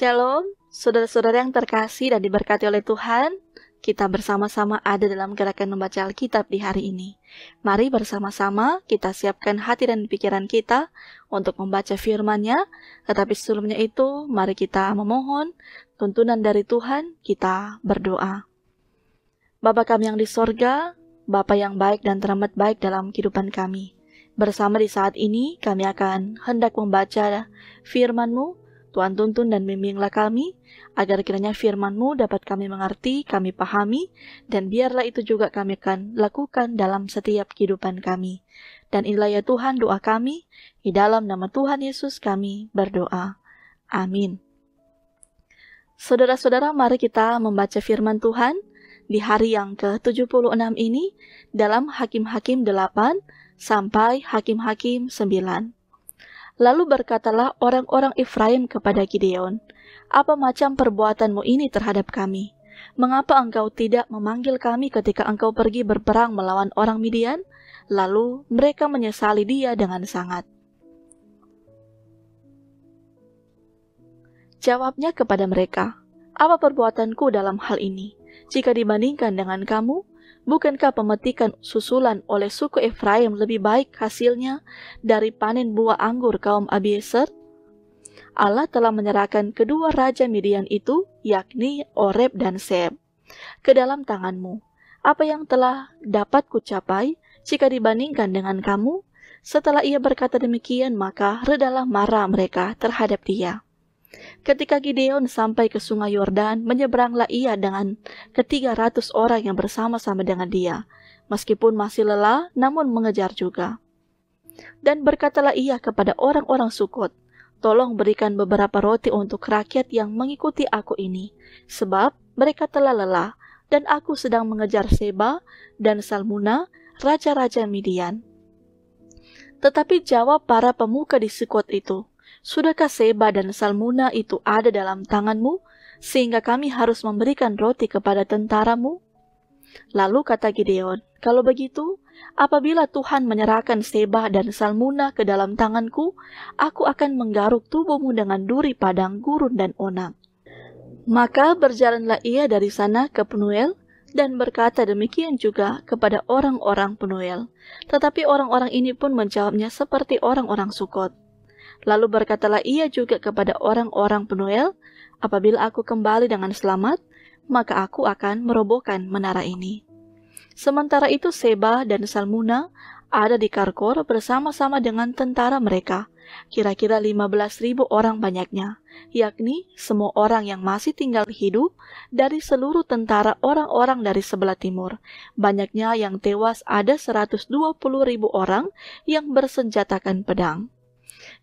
Shalom, saudara-saudara yang terkasih dan diberkati oleh Tuhan. Kita bersama-sama ada dalam gerakan membaca Alkitab di hari ini. Mari bersama-sama kita siapkan hati dan pikiran kita untuk membaca firman-Nya. Tetapi sebelumnya itu, mari kita memohon tuntunan dari Tuhan, kita berdoa. Bapa kami yang di sorga, Bapa yang baik dan teramat baik dalam kehidupan kami. Bersama di saat ini, kami akan hendak membaca firman-Mu Tuhan tuntun dan bimbinglah kami, agar kiranya firman-Mu dapat kami mengerti, kami pahami, dan biarlah itu juga kami akan lakukan dalam setiap kehidupan kami. Dan inilah ya Tuhan doa kami, di dalam nama Tuhan Yesus kami berdoa. Amin. Saudara-saudara, mari kita membaca firman Tuhan di hari yang ke-76 ini dalam Hakim-Hakim 8 sampai Hakim-Hakim 9. Lalu berkatalah orang-orang Efraim kepada Gideon, "Apa macam perbuatanmu ini terhadap kami? Mengapa engkau tidak memanggil kami ketika engkau pergi berperang melawan orang Midian?" Lalu mereka menyesali dia dengan sangat. Jawabnya kepada mereka, "Apa perbuatanku dalam hal ini? Jika dibandingkan dengan kamu, Bukankah pemetikan susulan oleh suku Efraim lebih baik hasilnya dari panen buah anggur kaum Abiezer? Allah telah menyerahkan kedua raja Midian itu, yakni Oreb dan Seb, ke dalam tanganmu. Apa yang telah dapat kucapai jika dibandingkan dengan kamu? Setelah ia berkata demikian, maka redalah marah mereka terhadap dia. Ketika Gideon sampai ke sungai Yordan, menyeberanglah ia dengan ketiga ratus orang yang bersama-sama dengan dia. Meskipun masih lelah, namun mengejar juga. Dan berkatalah ia kepada orang-orang Sukot, Tolong berikan beberapa roti untuk rakyat yang mengikuti aku ini, sebab mereka telah lelah, dan aku sedang mengejar Seba dan Salmuna, raja-raja Midian. Tetapi jawab para pemuka di Sukot itu, Sudahkah Seba dan Salmuna itu ada dalam tanganmu, sehingga kami harus memberikan roti kepada tentaramu? Lalu kata Gideon, kalau begitu, apabila Tuhan menyerahkan Seba dan Salmuna ke dalam tanganku, aku akan menggaruk tubuhmu dengan duri padang gurun dan onang. Maka berjalanlah ia dari sana ke Penuel, dan berkata demikian juga kepada orang-orang Penuel. Tetapi orang-orang ini pun menjawabnya seperti orang-orang Sukot. Lalu berkatalah ia juga kepada orang-orang Penuel, apabila aku kembali dengan selamat, maka aku akan merobohkan menara ini. Sementara itu Seba dan Salmuna ada di Karkor bersama-sama dengan tentara mereka, kira-kira 15.000 orang banyaknya, yakni semua orang yang masih tinggal hidup dari seluruh tentara orang-orang dari sebelah timur. Banyaknya yang tewas ada 120.000 orang yang bersenjatakan pedang.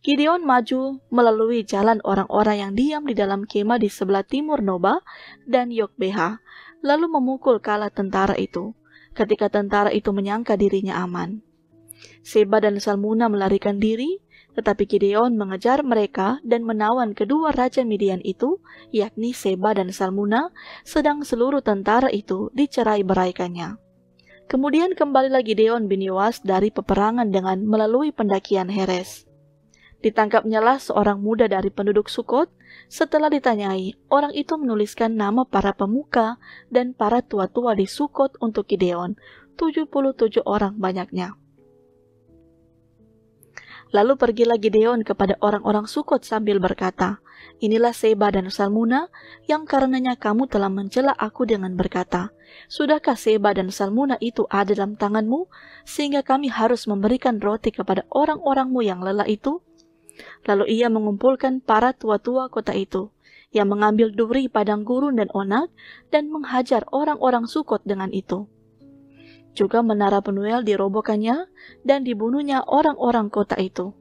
Gideon maju melalui jalan orang-orang yang diam di dalam kema di sebelah timur Noba dan Yokbeha, lalu memukul kala tentara itu ketika tentara itu menyangka dirinya aman. Seba dan Salmuna melarikan diri, tetapi Gideon mengejar mereka dan menawan kedua raja Midian itu, yakni Seba dan Salmuna, sedang seluruh tentara itu dicerai beraikannya. Kemudian kembali lagi Gideon bin Yoas dari peperangan dengan melalui pendakian Heres. Ditangkapnyalah seorang muda dari penduduk Sukot. Setelah ditanyai, orang itu menuliskan nama para pemuka dan para tua-tua di Sukot untuk Gideon, 77 orang banyaknya. Lalu pergilah Gideon kepada orang-orang Sukot sambil berkata, Inilah Seba dan Salmuna, yang karenanya kamu telah mencela aku dengan berkata, Sudahkah Seba dan Salmuna itu ada dalam tanganmu, sehingga kami harus memberikan roti kepada orang-orangmu yang lelah itu? Lalu ia mengumpulkan para tua-tua kota itu, yang mengambil duri padang gurun dan onak, dan menghajar orang-orang Sukot dengan itu. Juga menara Penuel dirobohkannya dan dibunuhnya orang-orang kota itu.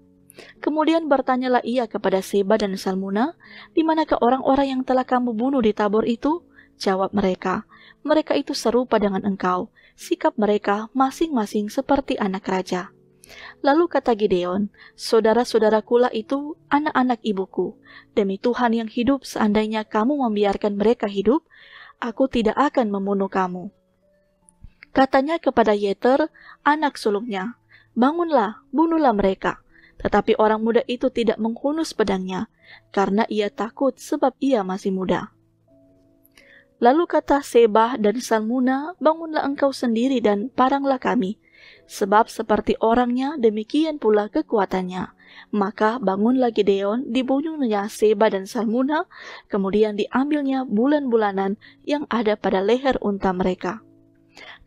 Kemudian bertanyalah ia kepada Seba dan Salmuna, di manakah orang-orang yang telah kamu bunuh di tabor itu? Jawab mereka, mereka itu serupa dengan engkau, sikap mereka masing-masing seperti anak raja. Lalu kata Gideon, Saudara-saudarakulah itu anak-anak ibuku. Demi Tuhan yang hidup, seandainya kamu membiarkan mereka hidup, aku tidak akan membunuh kamu. Katanya kepada Yeter, anak sulungnya, Bangunlah, bunuhlah mereka. Tetapi orang muda itu tidak menghunus pedangnya, karena ia takut sebab ia masih muda. Lalu kata Sebah dan Salmuna, bangunlah engkau sendiri dan paranglah kami, Sebab seperti orangnya demikian pula kekuatannya. Maka bangunlah Gideon, dibunuhnya Seba dan Salmuna, kemudian diambilnya bulan-bulanan yang ada pada leher unta mereka.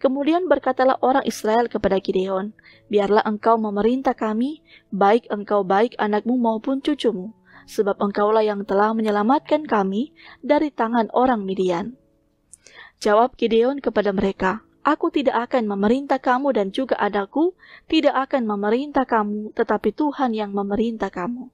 Kemudian berkatalah orang Israel kepada Gideon, biarlah engkau memerintah kami, baik engkau baik anakmu maupun cucumu, sebab engkaulah yang telah menyelamatkan kami dari tangan orang Midian. Jawab Gideon kepada mereka, Aku tidak akan memerintah kamu dan juga adaku tidak akan memerintah kamu, tetapi Tuhan yang memerintah kamu.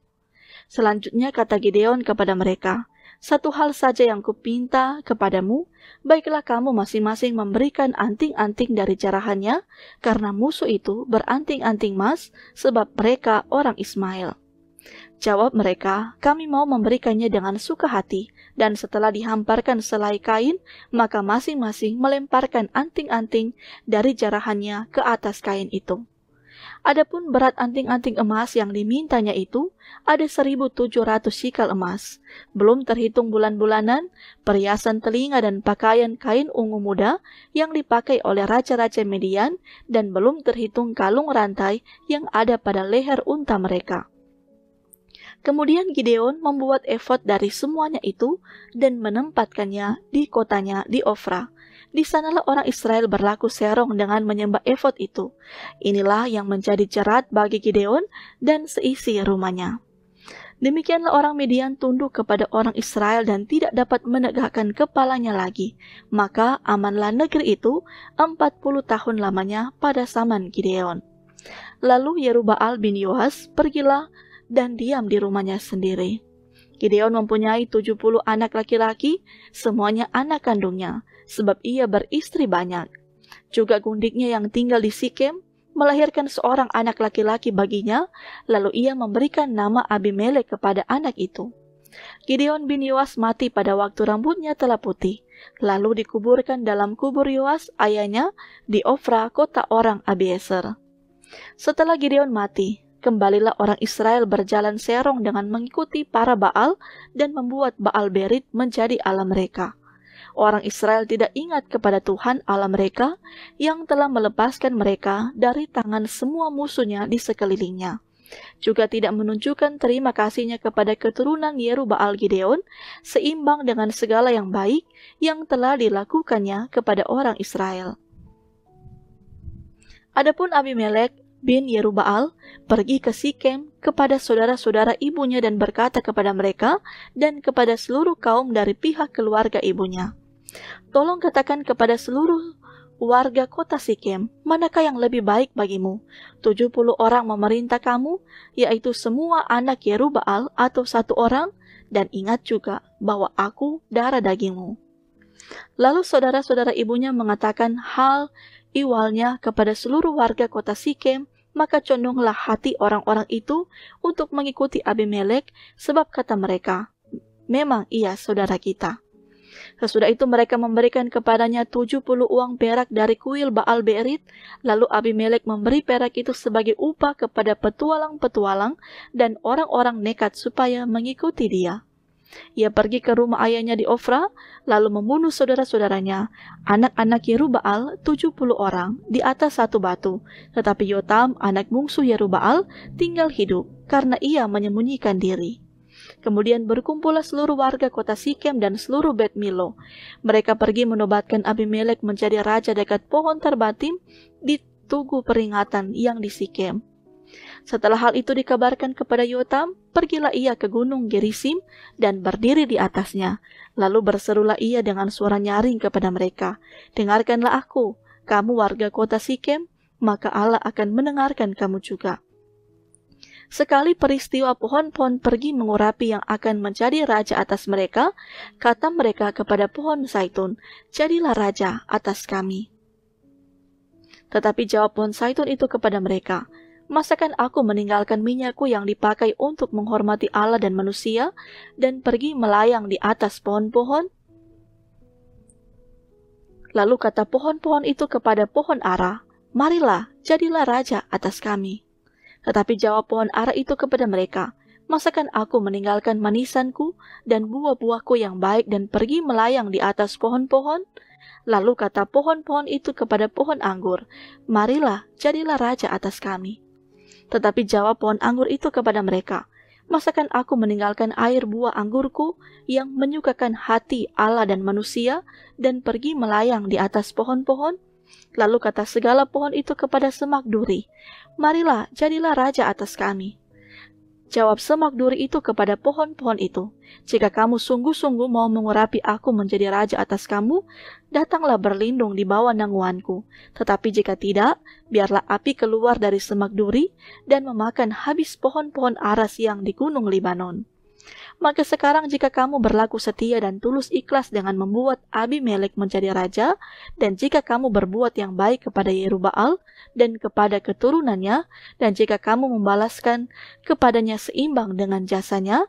Selanjutnya kata Gideon kepada mereka, Satu hal saja yang kupinta kepadamu, baiklah kamu masing-masing memberikan anting-anting dari jarahannya, karena musuh itu beranting-anting emas, sebab mereka orang Ismail. Jawab mereka, kami mau memberikannya dengan suka hati, dan setelah dihamparkan selai kain, maka masing-masing melemparkan anting-anting dari jarahannya ke atas kain itu. Adapun berat anting-anting emas yang dimintanya itu ada 1.700 sikal emas, belum terhitung bulan-bulanan, perhiasan telinga dan pakaian kain ungu muda yang dipakai oleh raja-raja Median dan belum terhitung kalung rantai yang ada pada leher unta mereka. Kemudian Gideon membuat efod dari semuanya itu dan menempatkannya di kotanya di Ofra. Di sanalah orang Israel berlaku serong dengan menyembah efod itu. Inilah yang menjadi jerat bagi Gideon dan seisi rumahnya. Demikianlah orang Median tunduk kepada orang Israel dan tidak dapat menegakkan kepalanya lagi. Maka amanlah negeri itu 40 tahun lamanya pada zaman Gideon. Lalu Yerubbaal bin Yoas pergilah dan diam di rumahnya sendiri. Gideon mempunyai 70 anak laki-laki, semuanya anak kandungnya, sebab ia beristri banyak. Juga gundiknya yang tinggal di Sikem, melahirkan seorang anak laki-laki baginya, lalu ia memberikan nama Abimelek kepada anak itu. Gideon bin Yoas mati pada waktu rambutnya telah putih, lalu dikuburkan dalam kubur Yoas ayahnya di Ofra, kota orang Abieser. Setelah Gideon mati, kembalilah orang Israel berjalan serong dengan mengikuti para Baal dan membuat Baal Berit menjadi alam mereka. Orang Israel tidak ingat kepada Tuhan alam mereka yang telah melepaskan mereka dari tangan semua musuhnya di sekelilingnya. Juga tidak menunjukkan terima kasihnya kepada keturunan Yeruba'al Gideon seimbang dengan segala yang baik yang telah dilakukannya kepada orang Israel. Adapun Abimelek bin Yeruba'al pergi ke Sikem kepada saudara-saudara ibunya dan berkata kepada mereka dan kepada seluruh kaum dari pihak keluarga ibunya. Tolong katakan kepada seluruh warga kota Sikem, manakah yang lebih baik bagimu? 70 orang memerintah kamu, yaitu semua anak Yeruba'al atau satu orang, dan ingat juga bahwa aku darah dagingmu. Lalu saudara-saudara ibunya mengatakan hal iwalnya kepada seluruh warga kota Sikem maka condonglah hati orang-orang itu untuk mengikuti Abimelek sebab kata mereka, memang ia saudara kita. Sesudah itu mereka memberikan kepadanya 70 uang perak dari kuil Baal Berit, lalu Abimelek memberi perak itu sebagai upah kepada petualang-petualang dan orang-orang nekat supaya mengikuti dia. Ia pergi ke rumah ayahnya di Ofra, lalu membunuh saudara-saudaranya, anak-anak Yerubaal 70 orang di atas satu batu. Tetapi Yotam, anak bungsu Yerubaal, tinggal hidup karena ia menyembunyikan diri. Kemudian berkumpullah seluruh warga kota Sikem dan seluruh Bet Milo. Mereka pergi menobatkan Abimelek menjadi raja dekat pohon terbatim di tugu peringatan yang di Sikem. Setelah hal itu dikabarkan kepada Yotam, pergilah ia ke gunung Gerisim dan berdiri di atasnya. Lalu berserulah ia dengan suara nyaring kepada mereka, Dengarkanlah aku, kamu warga kota Sikem, maka Allah akan mendengarkan kamu juga. Sekali peristiwa pohon-pohon pergi mengurapi yang akan menjadi raja atas mereka, kata mereka kepada pohon zaitun, jadilah raja atas kami. Tetapi jawab pohon zaitun itu kepada mereka, masakan aku meninggalkan minyakku yang dipakai untuk menghormati Allah dan manusia dan pergi melayang di atas pohon-pohon? Lalu kata pohon-pohon itu kepada pohon ara, Marilah, jadilah raja atas kami. Tetapi jawab pohon ara itu kepada mereka, Masakan aku meninggalkan manisanku dan buah-buahku yang baik dan pergi melayang di atas pohon-pohon? Lalu kata pohon-pohon itu kepada pohon anggur, Marilah, jadilah raja atas kami. Tetapi jawab pohon anggur itu kepada mereka, Masakan aku meninggalkan air buah anggurku yang menyukakan hati Allah dan manusia dan pergi melayang di atas pohon-pohon? Lalu kata segala pohon itu kepada semak duri, Marilah, jadilah raja atas kami. Jawab semak duri itu kepada pohon-pohon itu, "Jika kamu sungguh-sungguh mau mengurapi aku menjadi raja atas kamu, datanglah berlindung di bawah nanguanku. Tetapi jika tidak, biarlah api keluar dari semak duri dan memakan habis pohon-pohon aras yang di gunung Libanon." Maka sekarang jika kamu berlaku setia dan tulus ikhlas dengan membuat Abimelek menjadi raja, dan jika kamu berbuat yang baik kepada Yeruba'al dan kepada keturunannya, dan jika kamu membalaskan kepadanya seimbang dengan jasanya,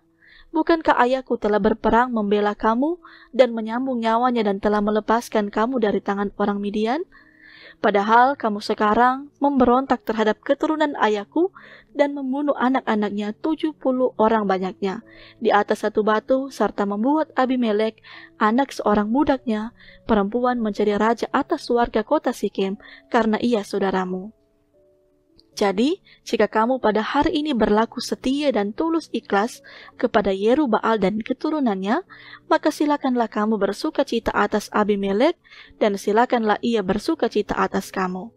bukankah ayahku telah berperang membela kamu dan menyambung nyawanya dan telah melepaskan kamu dari tangan orang Midian?' Padahal kamu sekarang memberontak terhadap keturunan ayahku dan membunuh anak-anaknya 70 orang banyaknya di atas satu batu serta membuat Abimelek, anak seorang budaknya, perempuan menjadi raja atas warga kota Sikim karena ia saudaramu. Jadi, jika kamu pada hari ini berlaku setia dan tulus ikhlas kepada Yerubaal dan keturunannya, maka silakanlah kamu bersuka cita atas Abimelek dan silakanlah ia bersuka cita atas kamu.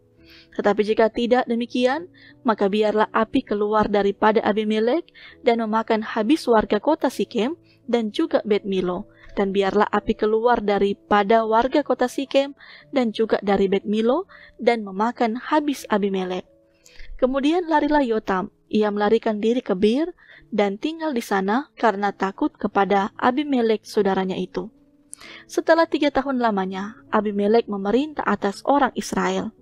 Tetapi jika tidak demikian, maka biarlah api keluar daripada Abimelek dan memakan habis warga kota Sikem dan juga Bet Milo. Dan biarlah api keluar daripada warga kota Sikem dan juga dari Bet Milo dan memakan habis Abimelek Kemudian larilah Yotam. Ia melarikan diri ke Bir dan tinggal di sana karena takut kepada Abimelek saudaranya itu. Setelah tiga tahun lamanya, Abimelek memerintah atas orang Israel.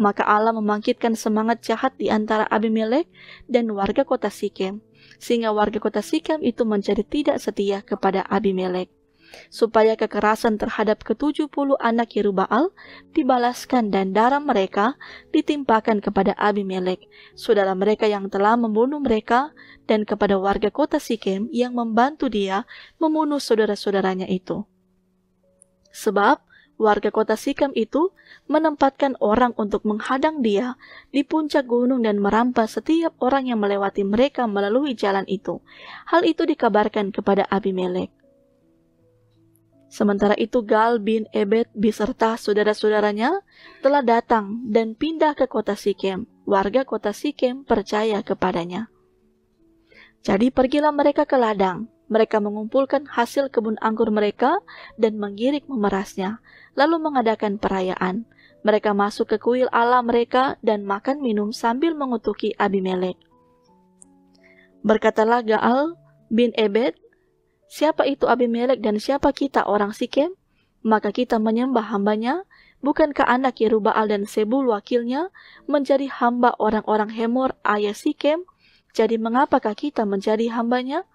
Maka Allah membangkitkan semangat jahat di antara Abimelek dan warga kota Sikem, sehingga warga kota Sikem itu menjadi tidak setia kepada Abimelek supaya kekerasan terhadap ketujuh puluh anak Yeruba'al dibalaskan dan darah mereka ditimpakan kepada Abimelek, saudara mereka yang telah membunuh mereka dan kepada warga kota Sikem yang membantu dia membunuh saudara-saudaranya itu. Sebab warga kota Sikem itu menempatkan orang untuk menghadang dia di puncak gunung dan merampas setiap orang yang melewati mereka melalui jalan itu. Hal itu dikabarkan kepada Abimelek. Sementara itu Gal bin Ebed beserta saudara-saudaranya telah datang dan pindah ke kota Sikem. Warga kota Sikem percaya kepadanya. Jadi pergilah mereka ke ladang. Mereka mengumpulkan hasil kebun anggur mereka dan menggirik memerasnya, lalu mengadakan perayaan. Mereka masuk ke kuil Allah mereka dan makan minum sambil mengutuki Abimelek. Berkatalah Gaal bin Ebed siapa itu Abimelek dan siapa kita orang Sikem? Maka kita menyembah hambanya, bukankah anak Yeruba'al dan Sebul wakilnya menjadi hamba orang-orang Hemor ayah Sikem? Jadi mengapakah kita menjadi hambanya?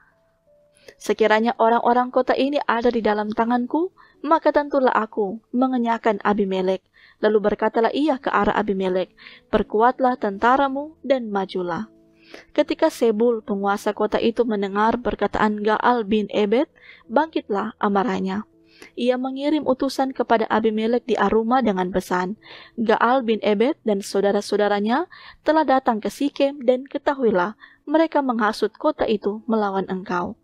Sekiranya orang-orang kota ini ada di dalam tanganku, maka tentulah aku mengenyahkan Abimelek. Lalu berkatalah ia ke arah Abimelek, "Perkuatlah tentaramu dan majulah." Ketika Sebul, penguasa kota itu mendengar perkataan Gaal bin Ebed, bangkitlah amarahnya. Ia mengirim utusan kepada Abimelek di Aruma dengan pesan, Gaal bin Ebed dan saudara-saudaranya telah datang ke Sikem dan ketahuilah mereka menghasut kota itu melawan engkau.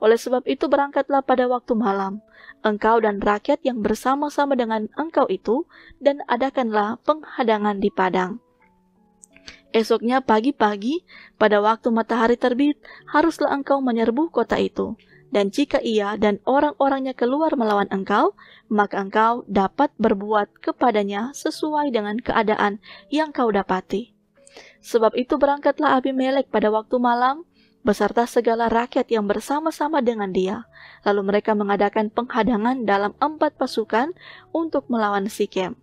Oleh sebab itu berangkatlah pada waktu malam, engkau dan rakyat yang bersama-sama dengan engkau itu, dan adakanlah penghadangan di padang. Esoknya pagi-pagi, pada waktu matahari terbit, haruslah engkau menyerbu kota itu. Dan jika ia dan orang-orangnya keluar melawan engkau, maka engkau dapat berbuat kepadanya sesuai dengan keadaan yang kau dapati. Sebab itu berangkatlah Abimelek pada waktu malam, beserta segala rakyat yang bersama-sama dengan dia. Lalu mereka mengadakan penghadangan dalam empat pasukan untuk melawan Sikem.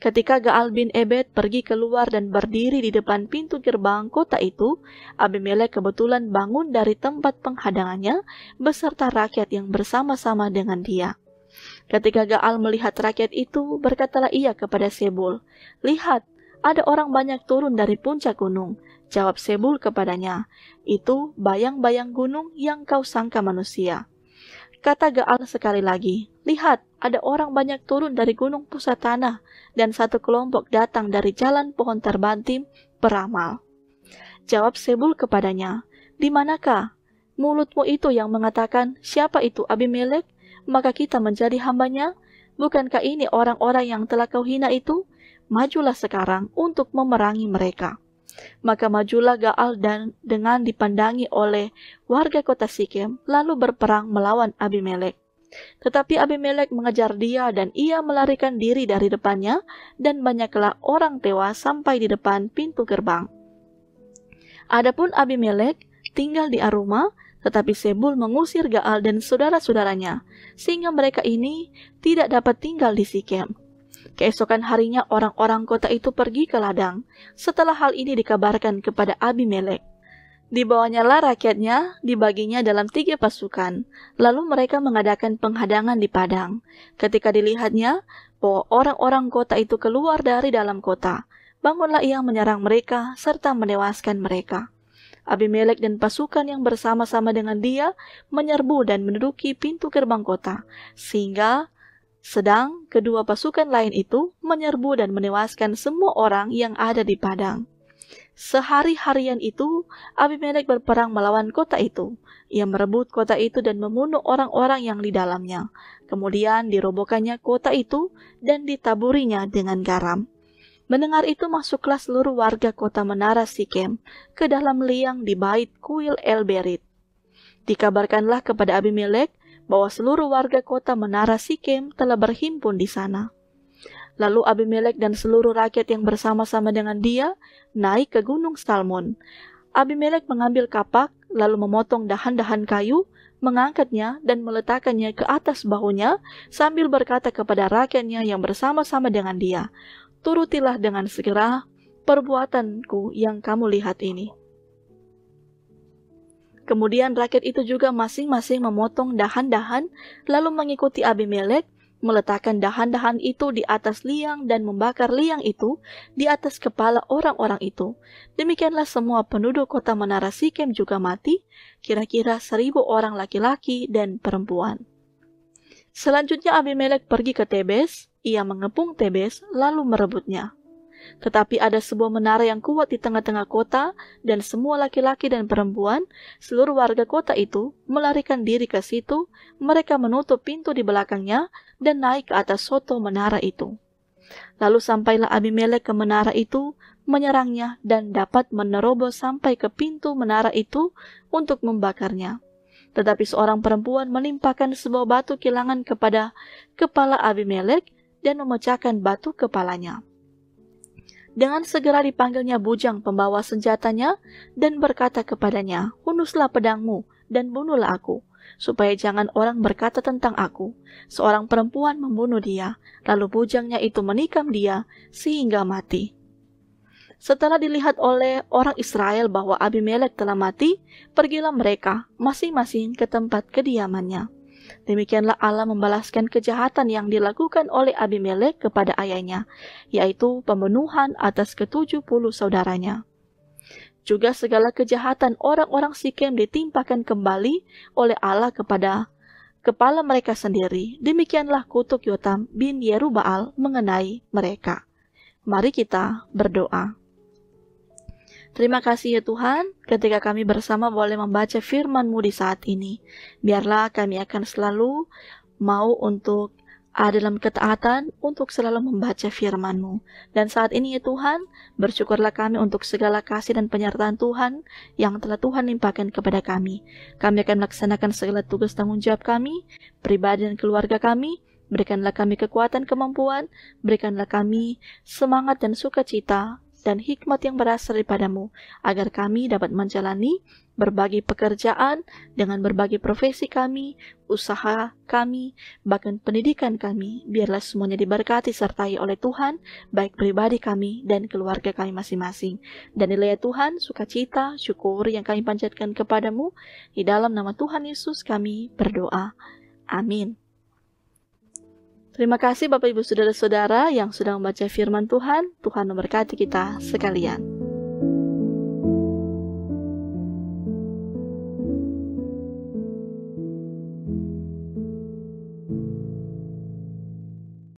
Ketika Gaal bin Ebed pergi keluar dan berdiri di depan pintu gerbang kota itu, Abimelek kebetulan bangun dari tempat penghadangannya beserta rakyat yang bersama-sama dengan dia. Ketika Gaal melihat rakyat itu, berkatalah ia kepada Sebul, "Lihat, ada orang banyak turun dari puncak gunung." Jawab Sebul kepadanya, "Itu bayang-bayang gunung yang kau sangka manusia." Kata Gaal sekali lagi, lihat, ada orang banyak turun dari gunung pusat tanah dan satu kelompok datang dari jalan pohon terbantim peramal. Jawab Sebul kepadanya, di manakah? Mulutmu itu yang mengatakan, siapa itu Abimelek? Maka kita menjadi hambanya? Bukankah ini orang-orang yang telah kau hina itu? Majulah sekarang untuk memerangi mereka. Maka majulah Gaal dan dengan dipandangi oleh warga kota Sikem, lalu berperang melawan Abimelek. Tetapi Abimelek mengejar dia dan ia melarikan diri dari depannya dan banyaklah orang tewas sampai di depan pintu gerbang. Adapun Abimelek tinggal di Aruma, tetapi Sebul mengusir Gaal dan saudara-saudaranya, sehingga mereka ini tidak dapat tinggal di Sikem. Keesokan harinya orang-orang kota itu pergi ke ladang setelah hal ini dikabarkan kepada Abimelek. lah rakyatnya, dibaginya dalam tiga pasukan, lalu mereka mengadakan penghadangan di padang. Ketika dilihatnya bahwa orang-orang kota itu keluar dari dalam kota, bangunlah ia menyerang mereka serta menewaskan mereka. Abimelek dan pasukan yang bersama-sama dengan dia menyerbu dan menduduki pintu gerbang kota, sehingga sedang kedua pasukan lain itu menyerbu dan menewaskan semua orang yang ada di padang. Sehari-harian itu, Abimelek berperang melawan kota itu. Ia merebut kota itu dan membunuh orang-orang yang di dalamnya. Kemudian dirobohkannya kota itu dan ditaburinya dengan garam. Mendengar itu masuklah seluruh warga kota Menara Sikem ke dalam liang di bait kuil Elberit. Dikabarkanlah kepada Abimelek bahwa seluruh warga kota Menara Sikem telah berhimpun di sana. Lalu Abimelek dan seluruh rakyat yang bersama-sama dengan dia naik ke Gunung Salmon. Abimelek mengambil kapak, lalu memotong dahan-dahan kayu, mengangkatnya dan meletakkannya ke atas bahunya sambil berkata kepada rakyatnya yang bersama-sama dengan dia, Turutilah dengan segera perbuatanku yang kamu lihat ini. Kemudian rakyat itu juga masing-masing memotong dahan-dahan, lalu mengikuti Abimelek, meletakkan dahan-dahan itu di atas liang dan membakar liang itu di atas kepala orang-orang itu. Demikianlah semua penduduk kota Menara Sikem juga mati, kira-kira seribu orang laki-laki dan perempuan. Selanjutnya Abimelek pergi ke Tebes, ia mengepung Tebes lalu merebutnya. Tetapi ada sebuah menara yang kuat di tengah-tengah kota, dan semua laki-laki dan perempuan, seluruh warga kota itu, melarikan diri ke situ, mereka menutup pintu di belakangnya, dan naik ke atas soto menara itu. Lalu sampailah Abimelek ke menara itu, menyerangnya, dan dapat menerobos sampai ke pintu menara itu untuk membakarnya. Tetapi seorang perempuan melimpahkan sebuah batu kilangan kepada kepala Abimelek dan memecahkan batu kepalanya dengan segera dipanggilnya bujang pembawa senjatanya dan berkata kepadanya, "Hunuslah pedangmu dan bunuhlah aku." supaya jangan orang berkata tentang aku. Seorang perempuan membunuh dia, lalu bujangnya itu menikam dia sehingga mati. Setelah dilihat oleh orang Israel bahwa Abimelek telah mati, pergilah mereka masing-masing ke tempat kediamannya. Demikianlah Allah membalaskan kejahatan yang dilakukan oleh Abimelek kepada ayahnya, yaitu pembunuhan atas ketujuh puluh saudaranya. Juga segala kejahatan orang-orang Sikem ditimpakan kembali oleh Allah kepada kepala mereka sendiri. Demikianlah kutuk Yotam bin Yerubaal mengenai mereka. Mari kita berdoa. Terima kasih ya Tuhan, ketika kami bersama boleh membaca firman-Mu di saat ini. Biarlah kami akan selalu mau untuk dalam ketaatan untuk selalu membaca firman-Mu. Dan saat ini ya Tuhan, bersyukurlah kami untuk segala kasih dan penyertaan Tuhan yang telah Tuhan limpahkan kepada kami. Kami akan melaksanakan segala tugas tanggung jawab kami, pribadi dan keluarga kami, Berikanlah kami kekuatan kemampuan, berikanlah kami semangat dan sukacita dan hikmat yang berasal daripadamu, agar kami dapat menjalani berbagai pekerjaan dengan berbagai profesi kami, usaha kami, bahkan pendidikan kami. Biarlah semuanya diberkati sertai oleh Tuhan, baik pribadi kami dan keluarga kami masing-masing. Dan nilai Tuhan, sukacita, syukur yang kami panjatkan kepadamu, di dalam nama Tuhan Yesus kami berdoa. Amin. Terima kasih Bapak Ibu Saudara-saudara yang sudah membaca firman Tuhan. Tuhan memberkati kita sekalian.